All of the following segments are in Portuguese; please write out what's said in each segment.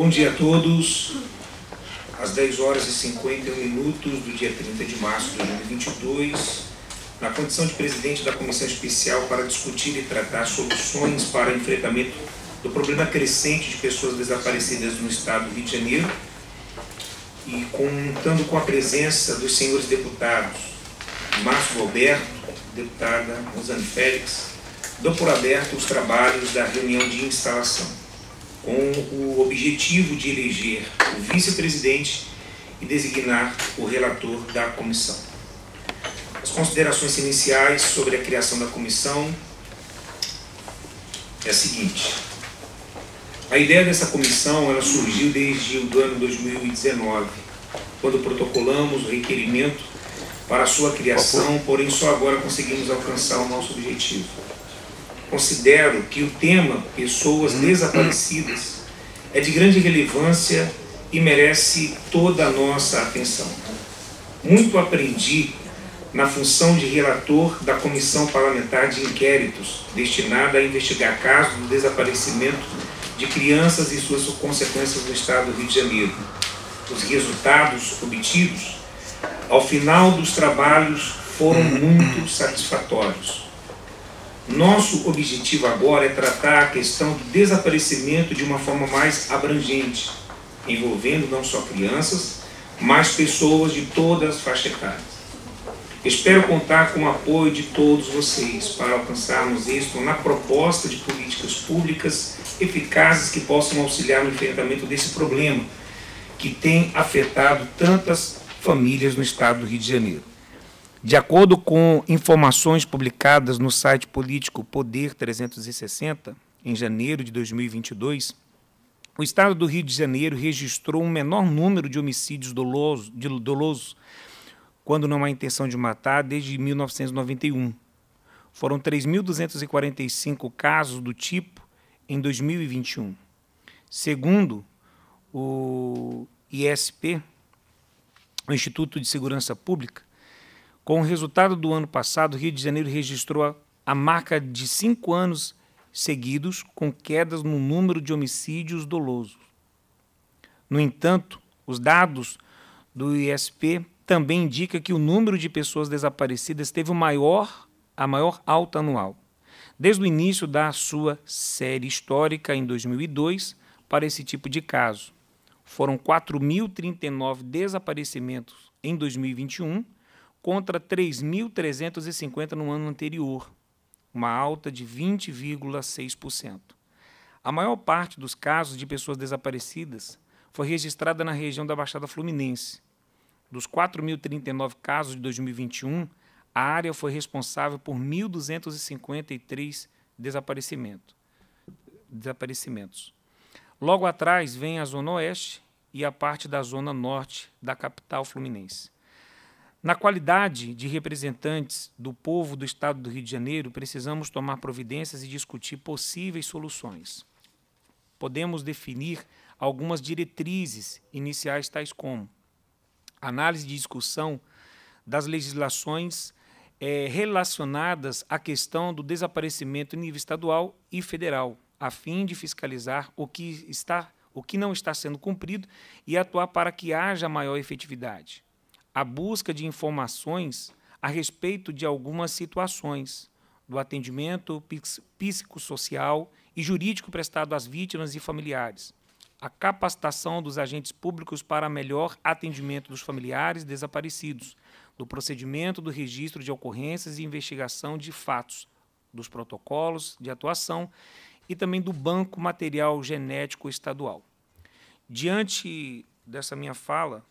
Bom dia a todos. Às 10 horas e 51 minutos do dia 30 de março de 2022, na condição de presidente da Comissão Especial para discutir e tratar soluções para enfrentamento do problema crescente de pessoas desaparecidas no Estado do Rio de Janeiro, e contando com a presença dos senhores deputados Márcio Roberto, deputada Rosane Félix, dou por aberto os trabalhos da reunião de instalação com o objetivo de eleger o vice-presidente e designar o relator da comissão. As considerações iniciais sobre a criação da comissão é a seguinte. A ideia dessa comissão ela surgiu desde o ano 2019, quando protocolamos o requerimento para a sua criação, porém só agora conseguimos alcançar o nosso objetivo considero que o tema Pessoas uhum. Desaparecidas é de grande relevância e merece toda a nossa atenção. Muito aprendi na função de relator da Comissão Parlamentar de Inquéritos, destinada a investigar casos do desaparecimento de crianças e suas consequências no Estado do Rio de Janeiro. Os resultados obtidos ao final dos trabalhos foram uhum. muito satisfatórios nosso objetivo agora é tratar a questão do desaparecimento de uma forma mais abrangente, envolvendo não só crianças, mas pessoas de todas as faixas etárias. Espero contar com o apoio de todos vocês para alcançarmos isto na proposta de políticas públicas eficazes que possam auxiliar no enfrentamento desse problema que tem afetado tantas famílias no estado do Rio de Janeiro. De acordo com informações publicadas no site político Poder 360, em janeiro de 2022, o Estado do Rio de Janeiro registrou um menor número de homicídios dolosos, doloso, quando não há intenção de matar, desde 1991. Foram 3.245 casos do tipo em 2021. Segundo o ISP, o Instituto de Segurança Pública, com o resultado do ano passado, Rio de Janeiro registrou a marca de cinco anos seguidos com quedas no número de homicídios dolosos. No entanto, os dados do ISP também indicam que o número de pessoas desaparecidas teve maior, a maior alta anual, desde o início da sua série histórica em 2002 para esse tipo de caso. Foram 4.039 desaparecimentos em 2021 contra 3.350 no ano anterior, uma alta de 20,6%. A maior parte dos casos de pessoas desaparecidas foi registrada na região da Baixada Fluminense. Dos 4.039 casos de 2021, a área foi responsável por 1.253 desaparecimento, desaparecimentos. Logo atrás vem a Zona Oeste e a parte da Zona Norte da capital fluminense. Na qualidade de representantes do povo do Estado do Rio de Janeiro, precisamos tomar providências e discutir possíveis soluções. Podemos definir algumas diretrizes iniciais, tais como análise de discussão das legislações é, relacionadas à questão do desaparecimento em nível estadual e federal, a fim de fiscalizar o que está o que não está sendo cumprido e atuar para que haja maior efetividade a busca de informações a respeito de algumas situações do atendimento psicossocial e jurídico prestado às vítimas e familiares, a capacitação dos agentes públicos para melhor atendimento dos familiares desaparecidos, do procedimento do registro de ocorrências e investigação de fatos, dos protocolos de atuação e também do Banco Material Genético Estadual. Diante dessa minha fala,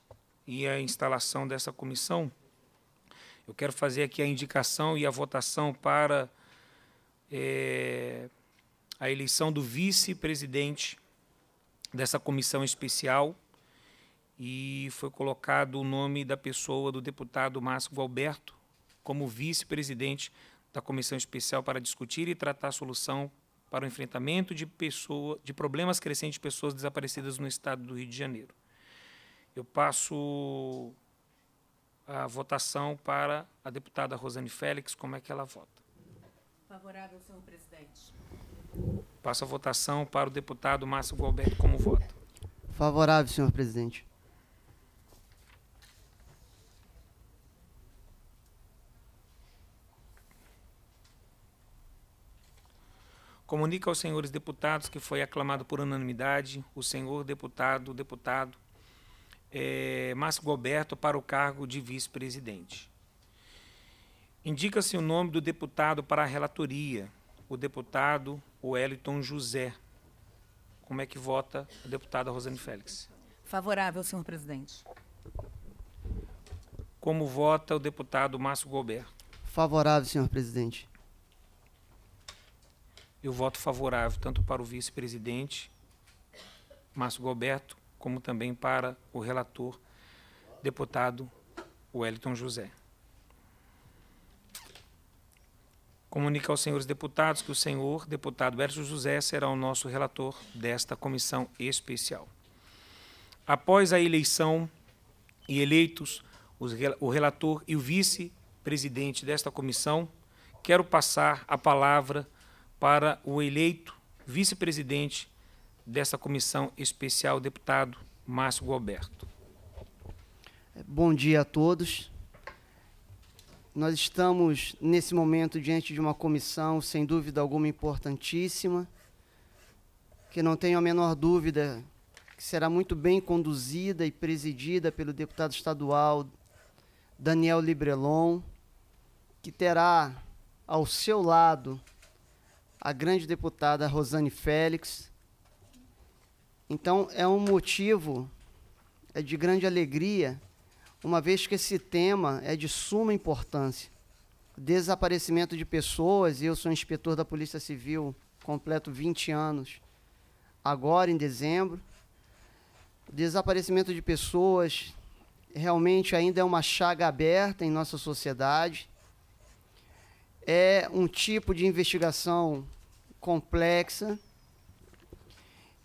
e a instalação dessa comissão, eu quero fazer aqui a indicação e a votação para é, a eleição do vice-presidente dessa comissão especial e foi colocado o nome da pessoa do deputado Márcio Valberto como vice-presidente da comissão especial para discutir e tratar a solução para o enfrentamento de, pessoa, de problemas crescentes de pessoas desaparecidas no estado do Rio de Janeiro eu passo a votação para a deputada Rosane Félix, como é que ela vota? Favorável, senhor presidente. Passo a votação para o deputado Márcio Gualberto, como voto? Favorável, senhor presidente. Comunica aos senhores deputados que foi aclamado por unanimidade o senhor deputado, deputado é, Márcio Goberto para o cargo de vice-presidente. Indica-se o nome do deputado para a relatoria, o deputado Wellington José. Como é que vota a deputada Rosane Félix? Favorável, senhor presidente. Como vota o deputado Márcio Goberto? Favorável, senhor presidente. Eu voto favorável tanto para o vice-presidente Márcio Goberto como também para o relator, deputado Wellington José. Comunica aos senhores deputados que o senhor, deputado Wellington José, será o nosso relator desta comissão especial. Após a eleição e eleitos os, o relator e o vice-presidente desta comissão, quero passar a palavra para o eleito vice-presidente dessa comissão especial, deputado Márcio Goberto. É, bom dia a todos. Nós estamos, nesse momento, diante de uma comissão, sem dúvida alguma, importantíssima, que não tenho a menor dúvida que será muito bem conduzida e presidida pelo deputado estadual Daniel Librelon, que terá ao seu lado a grande deputada Rosane Félix, então é um motivo é de grande alegria, uma vez que esse tema é de suma importância. Desaparecimento de pessoas, eu sou inspetor da Polícia Civil, completo 20 anos agora em dezembro. Desaparecimento de pessoas realmente ainda é uma chaga aberta em nossa sociedade. É um tipo de investigação complexa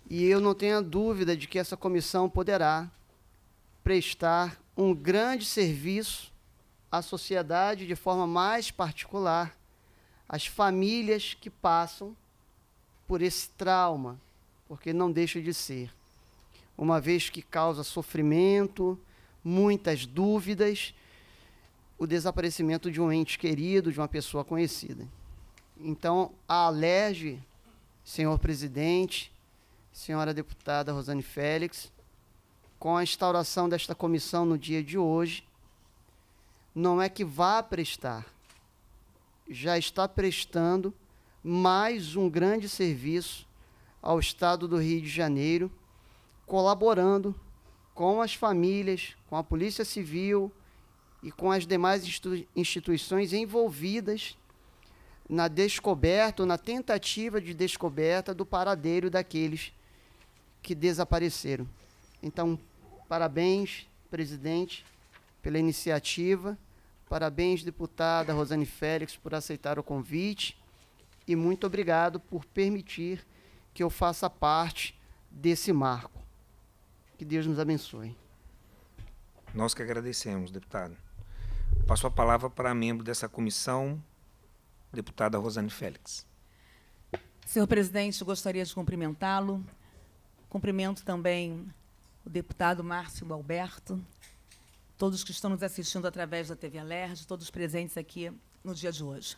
e eu não tenho dúvida de que essa comissão poderá prestar um grande serviço à sociedade de forma mais particular, às famílias que passam por esse trauma, porque não deixa de ser, uma vez que causa sofrimento, muitas dúvidas, o desaparecimento de um ente querido, de uma pessoa conhecida. Então, a Alerj, senhor presidente, senhora deputada Rosane Félix, com a instauração desta comissão no dia de hoje, não é que vá prestar, já está prestando mais um grande serviço ao Estado do Rio de Janeiro, colaborando com as famílias, com a Polícia Civil e com as demais instituições envolvidas na descoberta, ou na tentativa de descoberta do paradeiro daqueles que desapareceram. Então, parabéns, presidente, pela iniciativa. Parabéns, deputada Rosane Félix, por aceitar o convite. E muito obrigado por permitir que eu faça parte desse marco. Que Deus nos abençoe. Nós que agradecemos, deputado. Passo a palavra para a membro dessa comissão, deputada Rosane Félix. Senhor presidente, gostaria de cumprimentá-lo. Cumprimento também o deputado Márcio Alberto, todos que estão nos assistindo através da TV Alerj, todos presentes aqui no dia de hoje.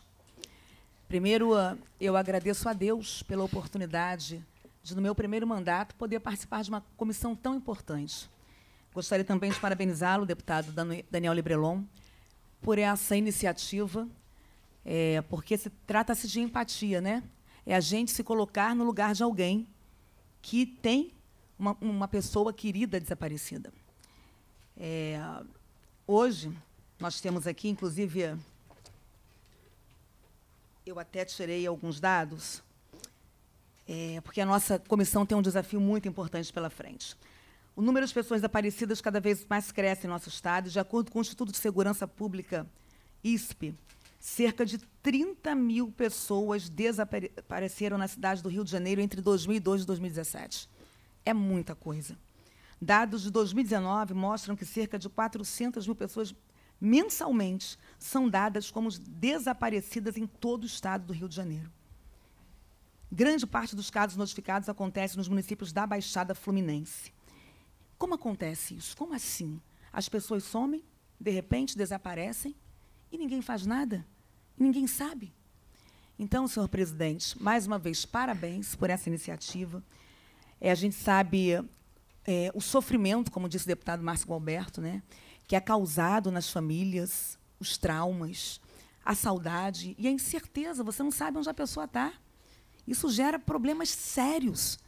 Primeiro, ah, eu agradeço a Deus pela oportunidade de, no meu primeiro mandato, poder participar de uma comissão tão importante. Gostaria também de parabenizá-lo, deputado Daniel Librelon, por essa iniciativa, é, porque trata-se de empatia, né? É a gente se colocar no lugar de alguém que tem uma, uma pessoa querida desaparecida. É, hoje, nós temos aqui, inclusive, eu até tirei alguns dados, é, porque a nossa comissão tem um desafio muito importante pela frente. O número de pessoas desaparecidas cada vez mais cresce em nosso Estado, e, de acordo com o Instituto de Segurança Pública, ISP, cerca de 30 mil pessoas desapareceram na cidade do Rio de Janeiro entre 2002 e 2017. É muita coisa. Dados de 2019 mostram que cerca de 400 mil pessoas mensalmente são dadas como desaparecidas em todo o estado do Rio de Janeiro. Grande parte dos casos notificados acontece nos municípios da Baixada Fluminense. Como acontece isso? Como assim? As pessoas somem, de repente desaparecem e ninguém faz nada? ninguém sabe. Então, senhor presidente, mais uma vez, parabéns por essa iniciativa. É, a gente sabe é, o sofrimento, como disse o deputado Márcio Alberto, né, que é causado nas famílias, os traumas, a saudade e a incerteza. Você não sabe onde a pessoa está. Isso gera problemas sérios.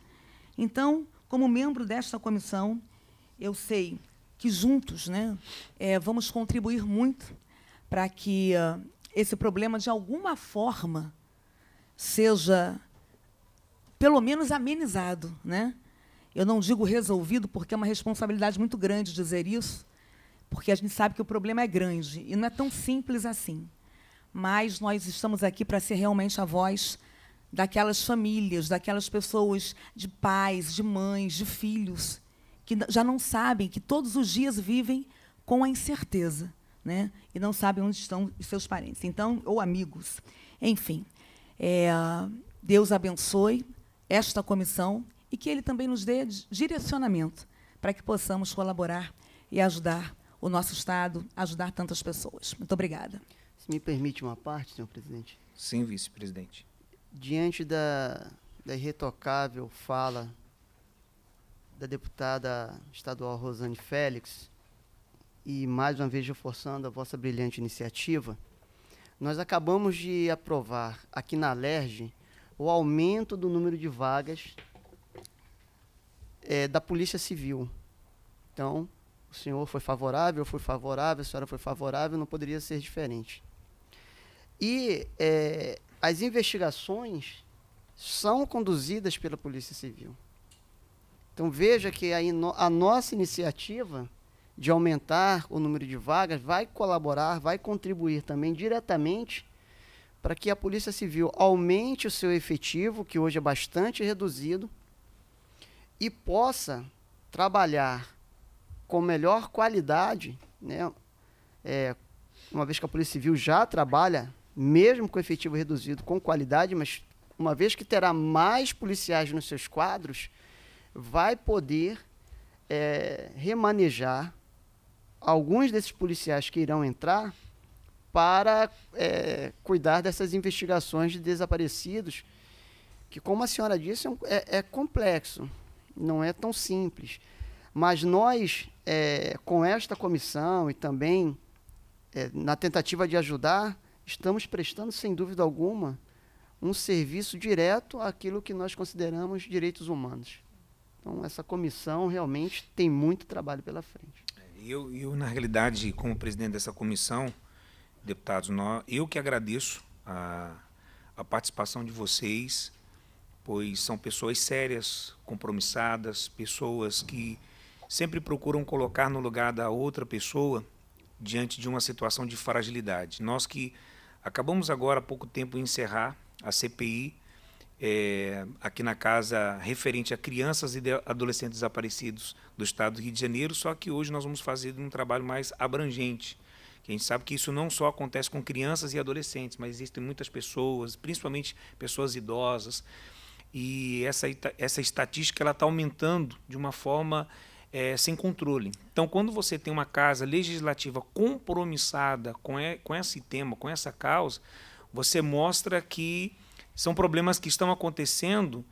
Então, como membro desta comissão, eu sei que juntos né, é, vamos contribuir muito para que uh, esse problema, de alguma forma, seja pelo menos amenizado. Né? Eu não digo resolvido, porque é uma responsabilidade muito grande dizer isso, porque a gente sabe que o problema é grande e não é tão simples assim. Mas nós estamos aqui para ser realmente a voz daquelas famílias, daquelas pessoas de pais, de mães, de filhos, que já não sabem, que todos os dias vivem com a incerteza né? e não sabe onde estão os seus parentes, então ou amigos. Enfim, é, Deus abençoe esta comissão e que Ele também nos dê direcionamento para que possamos colaborar e ajudar o nosso Estado, ajudar tantas pessoas. Muito obrigada. Se me permite uma parte, senhor presidente. Sim, vice-presidente. Diante da, da irretocável fala da deputada estadual Rosane Félix, e mais uma vez reforçando a vossa brilhante iniciativa, nós acabamos de aprovar aqui na LERJ o aumento do número de vagas é, da Polícia Civil. Então, o senhor foi favorável, eu fui favorável, a senhora foi favorável, não poderia ser diferente. E é, as investigações são conduzidas pela Polícia Civil. Então veja que a, a nossa iniciativa de aumentar o número de vagas, vai colaborar, vai contribuir também diretamente para que a Polícia Civil aumente o seu efetivo, que hoje é bastante reduzido, e possa trabalhar com melhor qualidade, né? É, uma vez que a Polícia Civil já trabalha, mesmo com efetivo reduzido, com qualidade, mas uma vez que terá mais policiais nos seus quadros, vai poder é, remanejar alguns desses policiais que irão entrar para é, cuidar dessas investigações de desaparecidos, que, como a senhora disse, é, é, é complexo, não é tão simples. Mas nós, é, com esta comissão e também é, na tentativa de ajudar, estamos prestando, sem dúvida alguma, um serviço direto àquilo que nós consideramos direitos humanos. Então, essa comissão realmente tem muito trabalho pela frente. Eu, eu, na realidade, como presidente dessa comissão, deputados, nós, eu que agradeço a, a participação de vocês, pois são pessoas sérias, compromissadas, pessoas que sempre procuram colocar no lugar da outra pessoa diante de uma situação de fragilidade. Nós que acabamos agora há pouco tempo encerrar a CPI é, aqui na casa referente a crianças e de, adolescentes desaparecidos do estado do Rio de Janeiro, só que hoje nós vamos fazer um trabalho mais abrangente. Que a gente sabe que isso não só acontece com crianças e adolescentes, mas existem muitas pessoas, principalmente pessoas idosas, e essa, essa estatística ela está aumentando de uma forma é, sem controle. Então, quando você tem uma casa legislativa compromissada com, é, com esse tema, com essa causa, você mostra que são problemas que estão acontecendo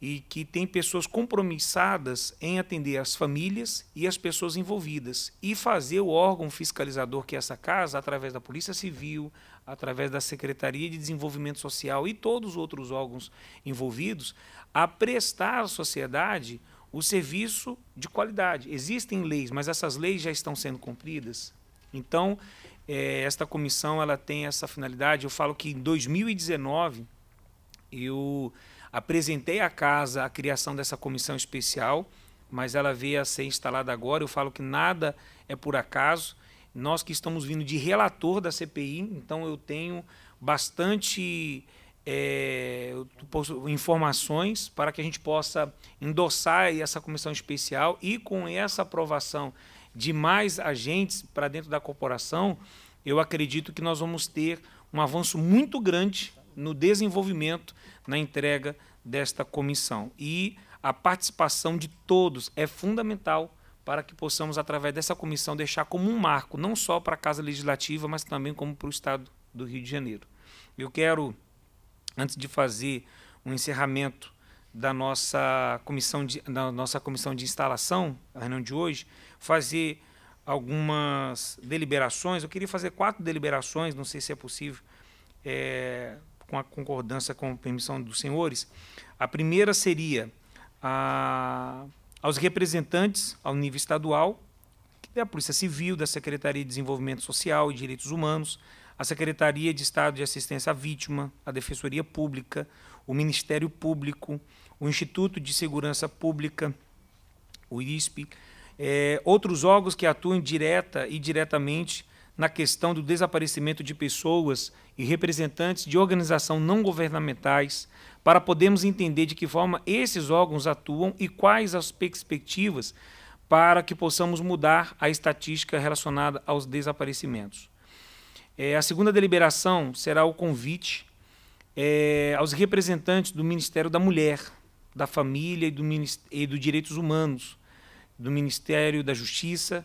e que tem pessoas compromissadas em atender as famílias e as pessoas envolvidas e fazer o órgão fiscalizador que é essa casa, através da Polícia Civil, através da Secretaria de Desenvolvimento Social e todos os outros órgãos envolvidos, a prestar à sociedade o serviço de qualidade. Existem leis, mas essas leis já estão sendo cumpridas. Então, eh, esta comissão ela tem essa finalidade. Eu falo que em 2019 eu apresentei à casa a criação dessa comissão especial, mas ela veio a ser instalada agora. Eu falo que nada é por acaso. Nós que estamos vindo de relator da CPI, então eu tenho bastante é, informações para que a gente possa endossar essa comissão especial e com essa aprovação de mais agentes para dentro da corporação, eu acredito que nós vamos ter um avanço muito grande no desenvolvimento, na entrega desta comissão. E a participação de todos é fundamental para que possamos, através dessa comissão, deixar como um marco, não só para a Casa Legislativa, mas também como para o Estado do Rio de Janeiro. Eu quero, antes de fazer um encerramento da nossa comissão de, da nossa comissão de instalação, a reunião de hoje, fazer algumas deliberações. Eu queria fazer quatro deliberações, não sei se é possível, é, com a concordância com a permissão dos senhores. A primeira seria a, aos representantes ao nível estadual, da é Polícia Civil, da Secretaria de Desenvolvimento Social e Direitos Humanos, a Secretaria de Estado de Assistência à Vítima, a Defensoria Pública, o Ministério Público, o Instituto de Segurança Pública, o ISP, é, eh, outros órgãos que atuem direta e diretamente na questão do desaparecimento de pessoas e representantes de organizações não governamentais, para podermos entender de que forma esses órgãos atuam e quais as perspectivas para que possamos mudar a estatística relacionada aos desaparecimentos. É, a segunda deliberação será o convite é, aos representantes do Ministério da Mulher, da Família e, do, e dos Direitos Humanos, do Ministério da Justiça,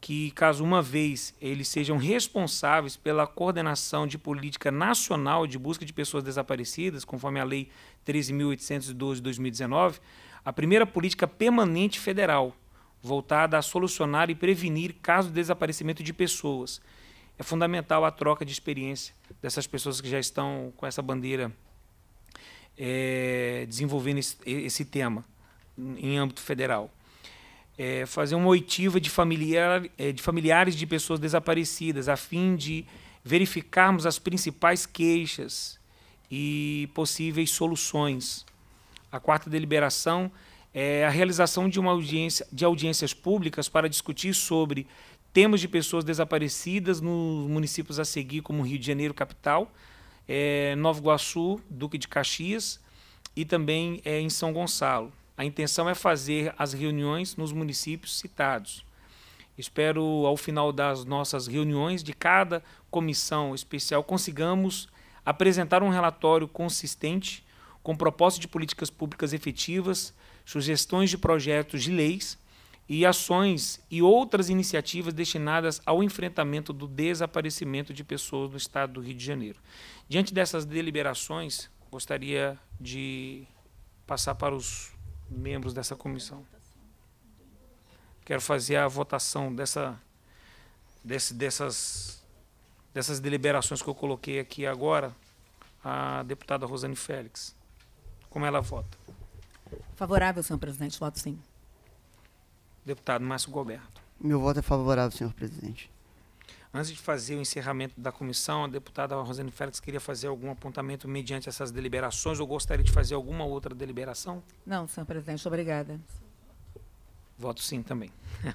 que, caso uma vez eles sejam responsáveis pela coordenação de política nacional de busca de pessoas desaparecidas, conforme a Lei 13.812 de 2019, a primeira política permanente federal, voltada a solucionar e prevenir casos de desaparecimento de pessoas. É fundamental a troca de experiência dessas pessoas que já estão com essa bandeira é, desenvolvendo esse, esse tema em âmbito federal é, fazer uma oitiva de, familiar, é, de familiares de pessoas desaparecidas, a fim de verificarmos as principais queixas e possíveis soluções. A quarta deliberação é a realização de, uma audiência, de audiências públicas para discutir sobre temas de pessoas desaparecidas nos municípios a seguir, como Rio de Janeiro, capital, é, Nova Iguaçu, Duque de Caxias e também é, em São Gonçalo. A intenção é fazer as reuniões nos municípios citados. Espero, ao final das nossas reuniões de cada comissão especial, consigamos apresentar um relatório consistente com propostas de políticas públicas efetivas, sugestões de projetos de leis e ações e outras iniciativas destinadas ao enfrentamento do desaparecimento de pessoas no estado do Rio de Janeiro. Diante dessas deliberações, gostaria de passar para os membros dessa comissão. Quero fazer a votação dessa, desse, dessas, dessas deliberações que eu coloquei aqui agora a deputada Rosane Félix. Como ela vota? Favorável, senhor presidente. Voto sim. Deputado Márcio Goberto. Meu voto é favorável, senhor presidente. Antes de fazer o encerramento da comissão, a deputada Rosane Félix queria fazer algum apontamento mediante essas deliberações ou gostaria de fazer alguma outra deliberação? Não, senhor presidente, obrigada. Voto sim também.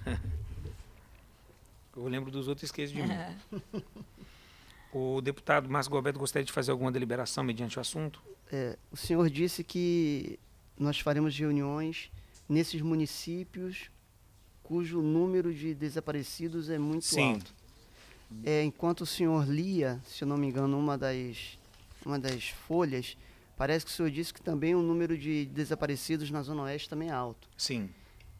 Eu lembro dos outros e esqueço de mim. O deputado Márcio Goberto gostaria de fazer alguma deliberação mediante o assunto? É, o senhor disse que nós faremos reuniões nesses municípios cujo número de desaparecidos é muito Sim. alto é, enquanto o senhor lia, se eu não me engano, uma das, uma das folhas, parece que o senhor disse que também o número de desaparecidos na Zona Oeste também é alto. Sim.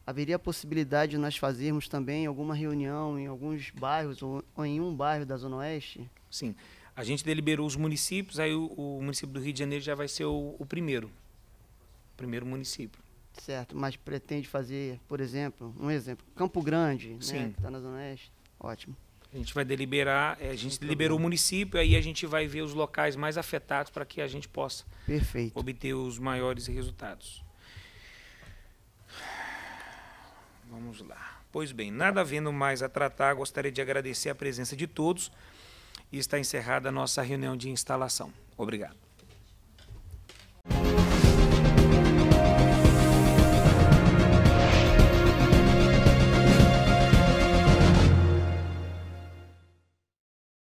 Haveria a possibilidade de nós fazermos também alguma reunião em alguns bairros ou, ou em um bairro da Zona Oeste? Sim. A gente deliberou os municípios, aí o, o município do Rio de Janeiro já vai ser o, o primeiro. O primeiro município. Certo, mas pretende fazer, por exemplo, um exemplo, Campo Grande, né, Sim. né, que está na Zona Oeste? Ótimo. A gente vai deliberar, é, a gente Muito deliberou bom. o município, aí a gente vai ver os locais mais afetados para que a gente possa Perfeito. obter os maiores resultados. Vamos lá. Pois bem, nada havendo mais a tratar, gostaria de agradecer a presença de todos e está encerrada a nossa reunião de instalação. Obrigado.